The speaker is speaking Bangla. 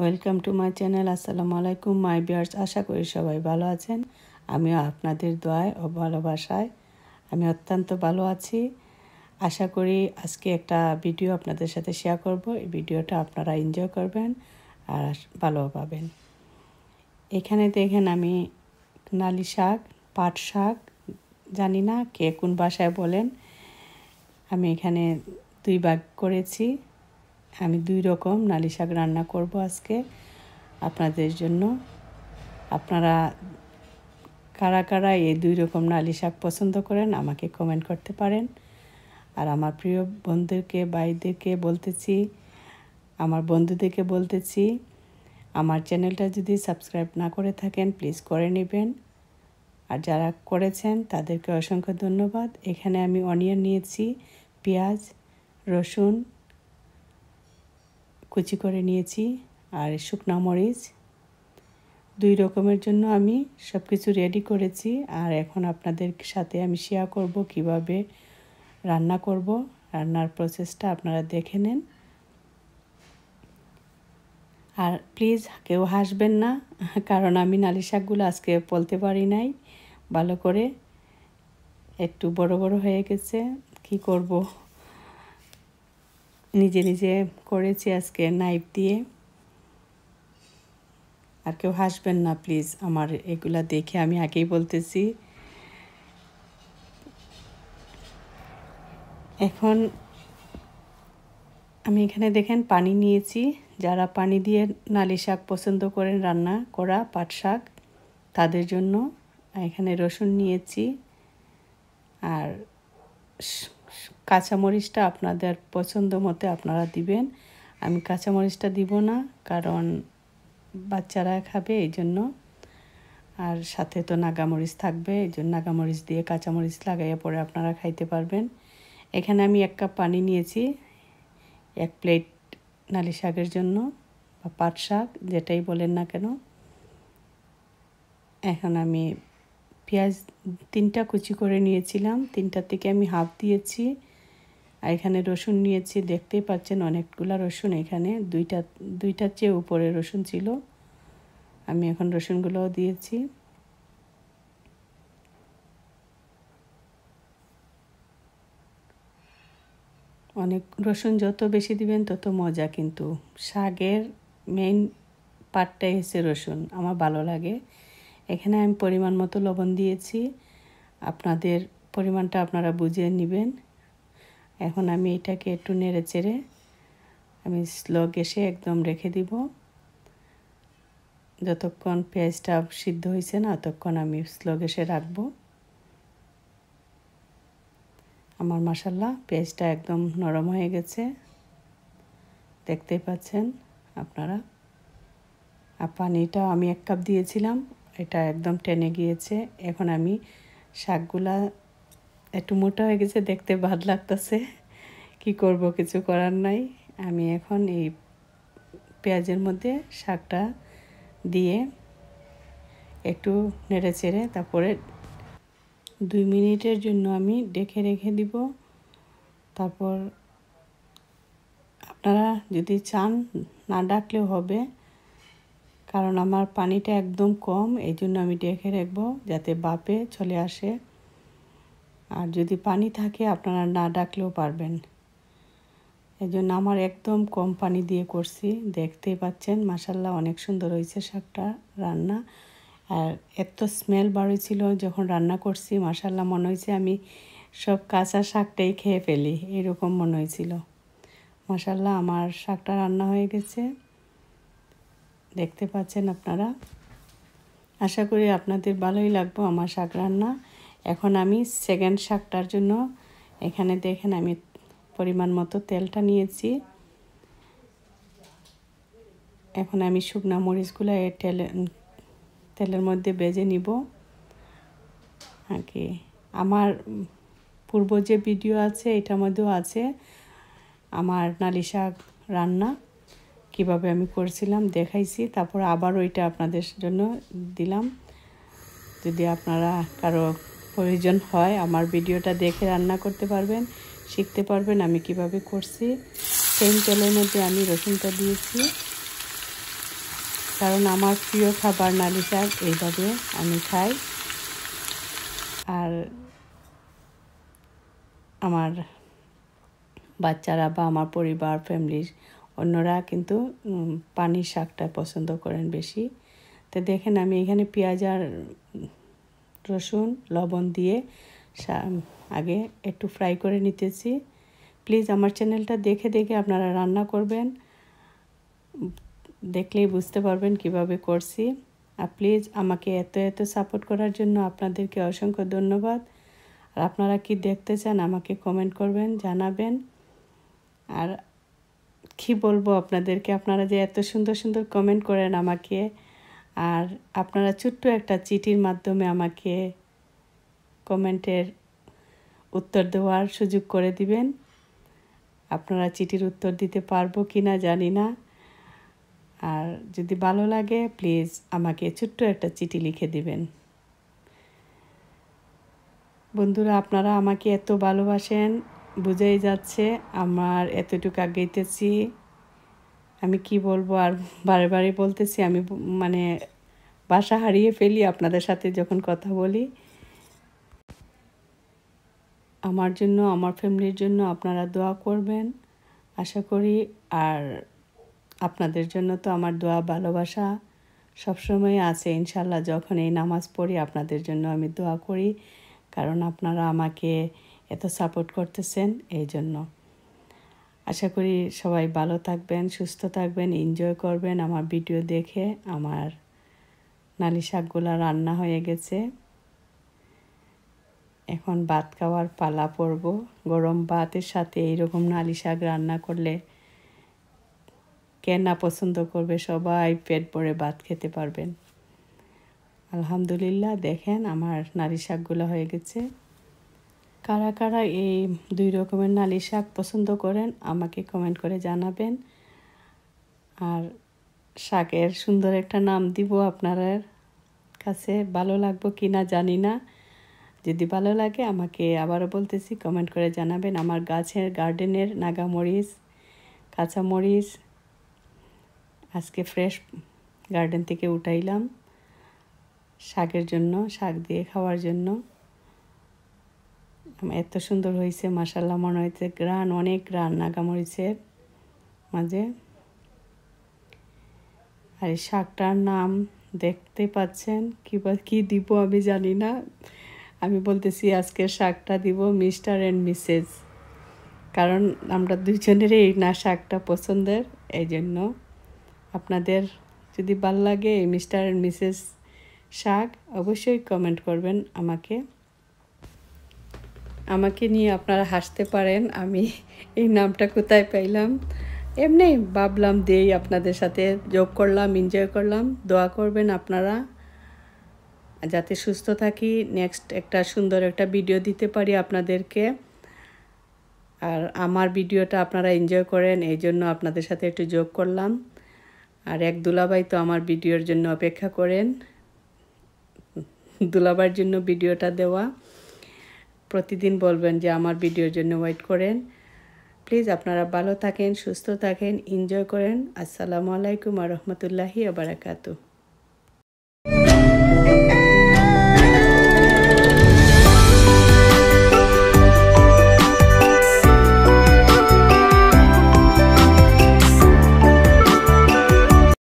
ওয়েলকাম টু মাই চ্যানেল আসসালামু আলাইকুম মাই বিয়ার্স আশা করি সবাই ভালো আছেন আমিও আপনাদের দোয়ায় ও ভালোবাসায় আমি অত্যন্ত ভালো আছি আশা করি আজকে একটা ভিডিও আপনাদের সাথে শেয়ার করব এই ভিডিওটা আপনারা এনজয় করবেন আর ভালো পাবেন এখানে দেখেন আমি নালি শাক পাট শাক জানি না কে কোন বাসায় বলেন আমি এখানে দুই ভাগ করেছি আমি দুই রকম নালি শাক রান্না করব আজকে আপনাদের জন্য আপনারা কারা কারা এই দুই রকম নালি শাক পছন্দ করেন আমাকে কমেন্ট করতে পারেন আর আমার প্রিয় বন্ধুদেরকে ভাইদেরকে বলতেছি আমার বন্ধুদেরকে বলতেছি আমার চ্যানেলটা যদি সাবস্ক্রাইব না করে থাকেন প্লিজ করে নেবেন আর যারা করেছেন তাদেরকে অসংখ্য ধন্যবাদ এখানে আমি অনিয়ন নিয়েছি পেঁয়াজ রসুন কুচি করে নিয়েছি আর শুকনা মরিচ দুই রকমের জন্য আমি সব কিছু রেডি করেছি আর এখন আপনাদের সাথে আমি শেয়ার করব কিভাবে রান্না করব রান্নার প্রসেসটা আপনারা দেখে নেন আর প্লিজ কেউ হাসবেন না কারণ আমি নালি শাকগুলো আজকে বলতে পারি নাই ভালো করে একটু বড় বড় হয়ে গেছে কি করব নিজে নিজে করেছি আজকে নাইফ দিয়ে আর কেউ হাসবেন না প্লিজ আমার এগুলা দেখে আমি আগেই বলতেছি এখন আমি এখানে দেখেন পানি নিয়েছি যারা পানি দিয়ে নালি শাক পছন্দ করেন রান্না করা পাট শাক তাদের জন্য এখানে রসুন নিয়েছি আর কাঁচামরিচটা আপনাদের পছন্দ মতে আপনারা দিবেন আমি কাঁচামরিচটা দিব না কারণ বাচ্চারা খাবে এই জন্য আর সাথে তো নাগামরিচ থাকবে এই জন্য নাগামরিচ দিয়ে কাঁচামরিচ লাগাইয়া পরে আপনারা খাইতে পারবেন এখানে আমি এক কাপ পানি নিয়েছি এক প্লেট নালি শাকের জন্য বা পাট শাক যেটাই বলেন না কেন এখন আমি পেঁয়াজ তিনটা কুচি করে নিয়েছিলাম তিনটার থেকে আমি হাফ দিয়েছি আর এখানে রসুন নিয়েছি দেখতেই পাচ্ছেন অনেকগুলা রসুন এখানে দুইটা দুইটার চেয়ে উপরে রসুন ছিল আমি এখন রসুনগুলোও দিয়েছি অনেক রসুন যত বেশি দিবেন তত মজা কিন্তু শাকের মেইন পাটটাই হচ্ছে রসুন আমার ভালো লাগে এখানে আমি পরিমাণ মতো লবণ দিয়েছি আপনাদের পরিমাণটা আপনারা বুঝিয়ে নেবেন এখন আমি এটাকে একটু নেড়ে চেড়ে আমি স্লো গ্যাসে একদম রেখে দিব যতক্ষণ পেঁয়াজটা সিদ্ধ হয়েছে না ততক্ষণ আমি স্লো গ্যাসে রাখব আমার মশাল্লা পেঁয়াজটা একদম নরম হয়ে গেছে দেখতে পাচ্ছেন আপনারা আর পানিটা আমি এক কাপ দিয়েছিলাম এটা একদম টেনে গিয়েছে এখন আমি শাকগুলা একটু মোটা হয়ে গেছে দেখতে বাদ লাগতেছে কি করব কিছু করার নাই আমি এখন এই পেঁয়াজের মধ্যে শাকটা দিয়ে একটু নেড়ে চেড়ে তারপরে দুই মিনিটের জন্য আমি ডেকে রেখে দিব তারপর আপনারা যদি চান না ডাকলেও হবে কারণ আমার পানিটা একদম কম এই জন্য আমি ডেকে রাখবো যাতে বাপে চলে আসে আর যদি পানি থাকে আপনারা না ডাকলেও পারবেন এই জন্য আমার একদম কম পানি দিয়ে করছি দেখতেই পাচ্ছেন মাসাল্লাহ অনেক সুন্দর হয়েছে শাকটা রান্না আর এত স্মেল বাড়িয়েছিল যখন রান্না করছি মাসাল্লাহ মনে হয়েছে আমি সব কাঁচা শাকটাই খেয়ে ফেলি এরকম মনে হয়েছিল মাসাল্লাহ আমার শাকটা রান্না হয়ে গেছে দেখতে পাচ্ছেন আপনারা আশা করি আপনাদের ভালোই লাগবো আমার শাক রান্না এখন আমি সেকেন্ড শাকটার জন্য এখানে দেখেন আমি পরিমাণ মতো তেলটা নিয়েছি এখন আমি শুকনো মরিচগুলো তেলে তেলের মধ্যে বেজে নিব আর কি আমার পূর্ব যে ভিডিও আছে এটার মধ্যেও আছে আমার নালি শাক রান্না কিভাবে আমি করছিলাম দেখাইছি তারপর আবার ওইটা আপনাদের জন্য দিলাম যদি আপনারা কারো প্রয়োজন হয় আমার ভিডিওটা দেখে রান্না করতে পারবেন শিখতে পারবেন আমি কিভাবে করছি সেম তেলের মধ্যে আমি রসুনটা দিয়েছি কারণ আমার প্রিয় খাবার নালি শাক এইভাবে আমি খাই আর আমার বাচ্চারা বা আমার পরিবার ফ্যামিলির অন্যরা কিন্তু পানির শাকটা পছন্দ করেন বেশি তো দেখেন আমি এখানে পেঁয়াজ আর রসুন লবণ দিয়ে আগে একটু ফ্রাই করে নিতেছি প্লিজ আমার চ্যানেলটা দেখে দেখে আপনারা রান্না করবেন দেখলেই বুঝতে পারবেন কিভাবে করছি আর প্লিজ আমাকে এত এত সাপোর্ট করার জন্য আপনাদেরকে অসংখ্য ধন্যবাদ আর আপনারা কি দেখতে চান আমাকে কমেন্ট করবেন জানাবেন আর কি বলবো আপনাদেরকে আপনারা যে এত সুন্দর সুন্দর কমেন্ট করেন আমাকে আর আপনারা ছোট্ট একটা চিঠির মাধ্যমে আমাকে কমেন্টের উত্তর দেওয়ার সুযোগ করে দিবেন আপনারা চিঠির উত্তর দিতে পারবো কি না জানি না আর যদি ভালো লাগে প্লিজ আমাকে ছোট্ট একটা চিঠি লিখে দিবেন বন্ধুরা আপনারা আমাকে এত ভালোবাসেন বুঝেই যাচ্ছে আমার এতটুকু আগেইতেছি আমি কি বলবো আর বারে বারে বলতেছি আমি মানে বাসা হারিয়ে ফেলি আপনাদের সাথে যখন কথা বলি আমার জন্য আমার ফ্যামিলির জন্য আপনারা দোয়া করবেন আশা করি আর আপনাদের জন্য তো আমার দোয়া ভালোবাসা সবসময় আছে ইনশাল্লাহ যখন এই নামাজ পড়ি আপনাদের জন্য আমি দোয়া করি কারণ আপনারা আমাকে এত সাপোর্ট করতেছেন এই জন্য আশা করি সবাই ভালো থাকবেন সুস্থ থাকবেন এনজয় করবেন আমার ভিডিও দেখে আমার নালি শাকগুলা রান্না হয়ে গেছে এখন ভাত খাওয়ার পালা পরব গরম ভাতের সাথে এইরকম নালি শাক রান্না করলে কেনা না পছন্দ করবে সবাই পেট ভরে ভাত খেতে পারবেন আলহামদুলিল্লাহ দেখেন আমার নারী শাকগুলো হয়ে গেছে কারা কারা এই দুই রকমের নালি শাক পছন্দ করেন আমাকে কমেন্ট করে জানাবেন আর শাকের সুন্দর একটা নাম দিব আপনার কাছে ভালো লাগবো কি না জানি না যদি ভালো লাগে আমাকে আবারও বলতেছি কমেন্ট করে জানাবেন আমার গাছের গার্ডেনের নাগামরিচ কাঁচামরিচ আজকে ফ্রেশ গার্ডেন থেকে উঠাইলাম শাকের জন্য শাক দিয়ে খাওয়ার জন্য এত সুন্দর হয়েছে মাসাল্লাহ মনে হয়েছে গ্রান অনেক গ্রান নাগা মরিচের মাঝে আর এই শাকটার নাম দেখতে পাচ্ছেন কী বা কী দিব আমি জানি না আমি বলতেছি আজকে শাকটা দিব মিস্টার অ্যান্ড মিসেস কারণ আমরা দুইজনেরই এই না শাকটা পছন্দের এই জন্য আপনাদের যদি ভাল লাগে এই মিস্টার অ্যান্ড মিসেস শাক অবশ্যই কমেন্ট করবেন আমাকে আমাকে নিয়ে আপনারা হাসতে পারেন আমি এই নামটা কোথায় পাইলাম এমনি ভাবলাম দেই আপনাদের সাথে যোগ করলাম এনজয় করলাম দোয়া করবেন আপনারা যাতে সুস্থ থাকি নেক্সট একটা সুন্দর একটা ভিডিও দিতে পারি আপনাদেরকে আর আমার ভিডিওটা আপনারা এনজয় করেন এই জন্য আপনাদের সাথে একটু যোগ করলাম আর এক দুলাভাই তো আমার ভিডিওর জন্য অপেক্ষা করেন দুলাবার জন্য ভিডিওটা দেওয়া প্রতিদিন বলবেন যে আমার ভিডিওর জন্য ওয়েট করেন প্লিজ আপনারা ভালো থাকেন সুস্থ থাকেন এনজয় করেন আসসালামু আলাইকুম আ রহমতুল্লাহি আবরাকাতু